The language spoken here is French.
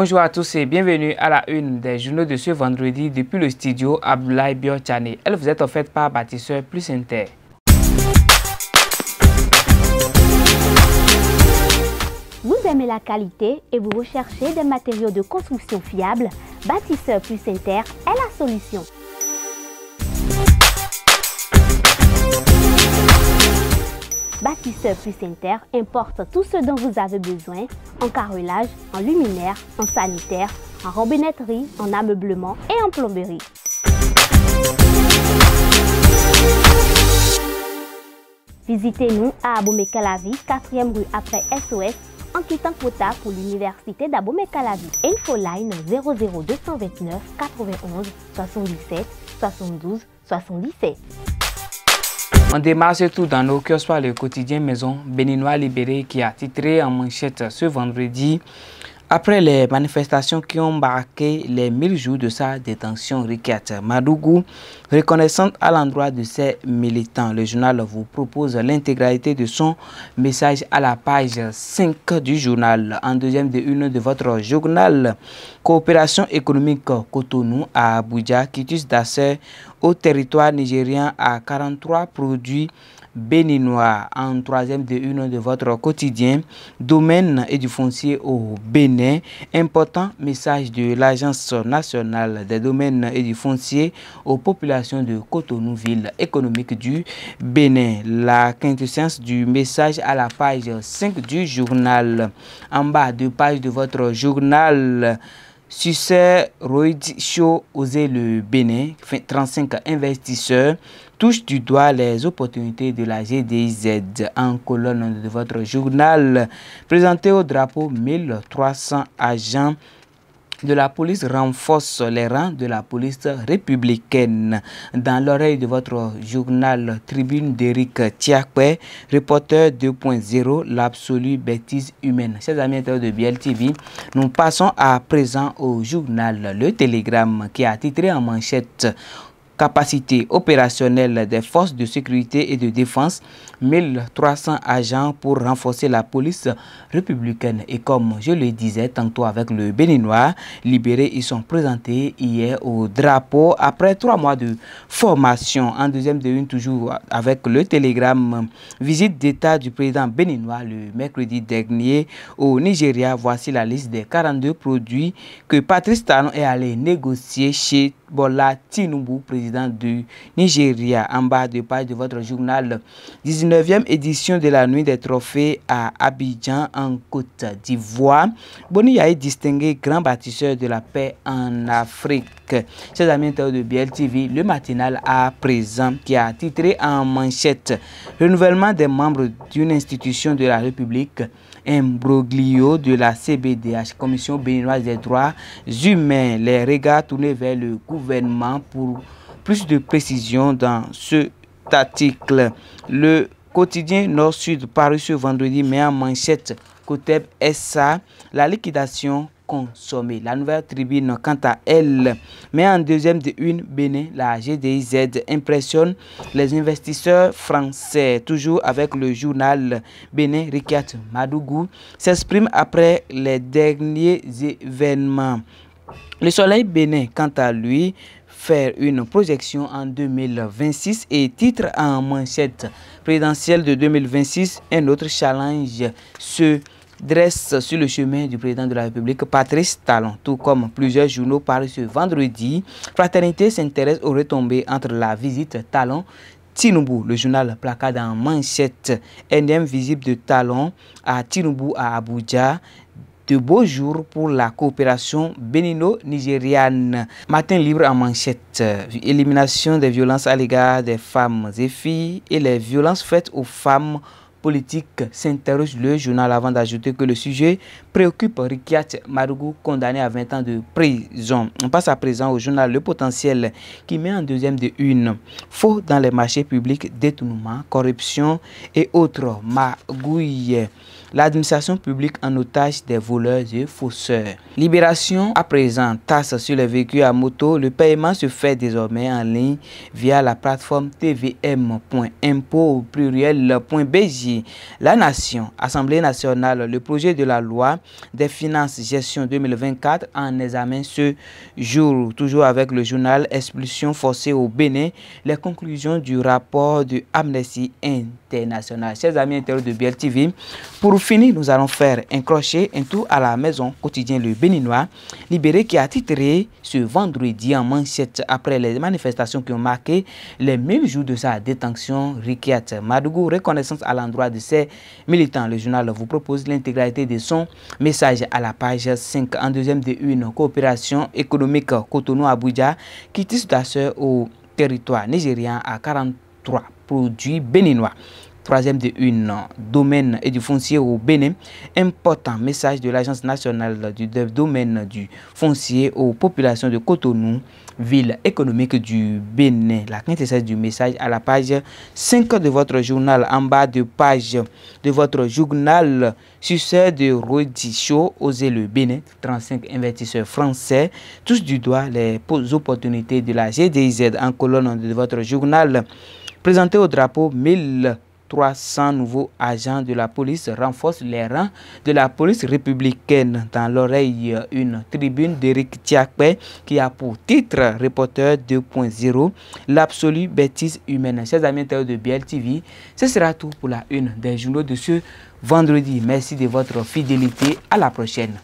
Bonjour à tous et bienvenue à la une des journaux de ce vendredi depuis le studio Abdoulaye Biochane. Elle vous est offerte par Bâtisseur Plus Inter. Vous aimez la qualité et vous recherchez des matériaux de construction fiables Bâtisseur Plus Inter est la solution. Plus Inter importe tout ce dont vous avez besoin en carrelage, en luminaire, en sanitaire, en robinetterie, en ameublement et en plomberie. Visitez-nous à Abomey-Calavi, 4e rue après SOS, en quittant quota pour l'université d'Abomey-Calavi. line 00229 91 77 72 77. On démarre tout dans nos cœurs par le quotidien Maison Béninois Libéré qui a titré en manchette ce vendredi après les manifestations qui ont marqué les mille jours de sa détention, Riket Madougou, reconnaissante à l'endroit de ses militants, le journal vous propose l'intégralité de son message à la page 5 du journal. En deuxième de une de votre journal, coopération économique Cotonou à Abuja, tue d'assez au territoire nigérien à 43 produits béninois. En troisième de une de votre quotidien, domaine et du foncier au Bénin. Important message de l'Agence nationale des domaines et du foncier aux populations de Cotonouville. économique du Bénin. La quintessence du message à la page 5 du journal. En bas de page de votre journal, Succès Royd Show Ose le Bénin, 35 investisseurs, touche du doigt les opportunités de la GDIZ en colonne de votre journal. Présenté au drapeau 1300 agents de la police renforce les rangs de la police républicaine. Dans l'oreille de votre journal Tribune d'Éric Tiakwe, reporter 2.0, l'absolue bêtise humaine. Chers amis de BLTV, nous passons à présent au journal Le Télégramme qui a titré en manchette capacité opérationnelle des forces de sécurité et de défense, 1300 agents pour renforcer la police républicaine. Et comme je le disais tantôt avec le Béninois, libéré ils sont présentés hier au drapeau après trois mois de formation. En deuxième de une, toujours avec le télégramme visite d'État du président béninois le mercredi dernier au Nigeria. Voici la liste des 42 produits que Patrice Talon est allé négocier chez Bola Tinubu, président du Nigeria. En bas de page de votre journal, 19e édition de la nuit des trophées à Abidjan en Côte d'Ivoire. a est distingué grand bâtisseur de la paix en Afrique. Chers amis de BLTV, le matinal à présent qui a titré en manchette Renouvellement des membres d'une institution de la République imbroglio de la CBDH, Commission béninoise des droits humains. Les regards tournés vers le gouvernement pour plus de précision dans cet article. Le quotidien Nord-Sud paru ce vendredi met en manchette Cotep SA la liquidation consommer La nouvelle tribune, quant à elle, met en deuxième de une Bénin, la GDIZ impressionne les investisseurs français. Toujours avec le journal Bénin, Rikiat Madougou s'exprime après les derniers événements. Le soleil bénin, quant à lui, fait une projection en 2026 et titre en manchette présidentielle de 2026, un autre challenge, ce dresse sur le chemin du président de la République Patrice Talon. Tout comme plusieurs journaux parus ce vendredi, Fraternité s'intéresse aux retombées entre la visite Talon Tinubu, le journal placarde en manchette, NM visible de Talon à Tinubu à Abuja, de beaux jours pour la coopération bénino-nigériane. Matin libre en manchette, élimination des violences à l'égard des femmes et filles et les violences faites aux femmes politique, s'interroge le journal avant d'ajouter que le sujet préoccupe Rikiat Marugu, condamné à 20 ans de prison. On passe à présent au journal Le Potentiel qui met en deuxième de une. Faux dans les marchés publics, détournement, corruption et autres magouilles l'administration publique en otage des voleurs et fausseurs. Libération à présent, tasse sur les véhicules à moto, le paiement se fait désormais en ligne via la plateforme tvm.impôt La Nation, Assemblée nationale, le projet de la loi des finances gestion 2024 en examen ce jour, toujours avec le journal Expulsion forcée au Bénin, les conclusions du rapport de Amnesty International. Chers amis intérieurs de BLTV, pour pour finir, nous allons faire un crochet, un tour à la maison quotidienne Le Béninois, libéré qui a titré ce vendredi en manchette après les manifestations qui ont marqué les mêmes jours de sa détention. Rikiat Madougou, reconnaissance à l'endroit de ses militants. Le journal vous propose l'intégralité de son message à la page 5 en deuxième de une coopération économique Cotonou-Abuja qui tisse d'asseur au territoire nigérien à 43 produits béninois. Troisième de une, domaine et du foncier au Bénin. Important message de l'Agence nationale du domaine du foncier aux populations de Cotonou, ville économique du Bénin. La quintessence du message à la page 5 de votre journal, en bas de page de votre journal, succès de Rodichaud, Oser le Bénin, 35 investisseurs français, tous du doigt les opportunités de la GDIZ en colonne de votre journal, présenté au drapeau 1000 300 nouveaux agents de la police renforcent les rangs de la police républicaine. Dans l'oreille, euh, une tribune d'Éric Tiakpé qui a pour titre « Reporter 2.0 » l'absolue bêtise humaine. Chers amis de BLTV, ce sera tout pour la une des journaux de ce vendredi. Merci de votre fidélité. À la prochaine.